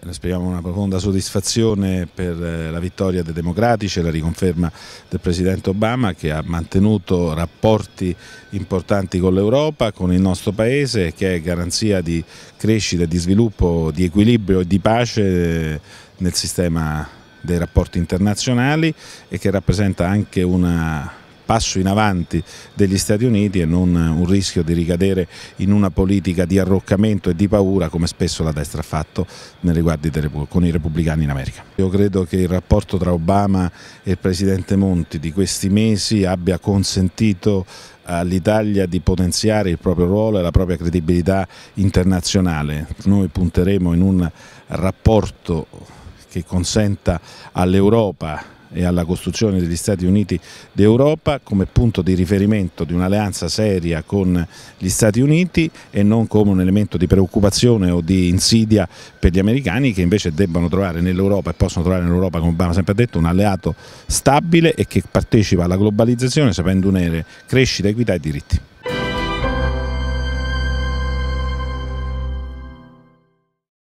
Beh, esprimiamo una profonda soddisfazione per eh, la vittoria dei democratici e la riconferma del Presidente Obama che ha mantenuto rapporti importanti con l'Europa, con il nostro Paese che è garanzia di crescita, di sviluppo, di equilibrio e di pace eh, nel sistema dei rapporti internazionali e che rappresenta anche una passo in avanti degli Stati Uniti e non un rischio di ricadere in una politica di arroccamento e di paura come spesso la destra ha fatto nei riguardi con i repubblicani in America. Io credo che il rapporto tra Obama e il Presidente Monti di questi mesi abbia consentito all'Italia di potenziare il proprio ruolo e la propria credibilità internazionale. Noi punteremo in un rapporto che consenta all'Europa e alla costruzione degli Stati Uniti d'Europa come punto di riferimento di un'alleanza seria con gli Stati Uniti e non come un elemento di preoccupazione o di insidia per gli americani che invece debbano trovare nell'Europa e possono trovare nell'Europa, come Obama ha sempre detto, un alleato stabile e che partecipa alla globalizzazione sapendo unere crescita, equità e diritti.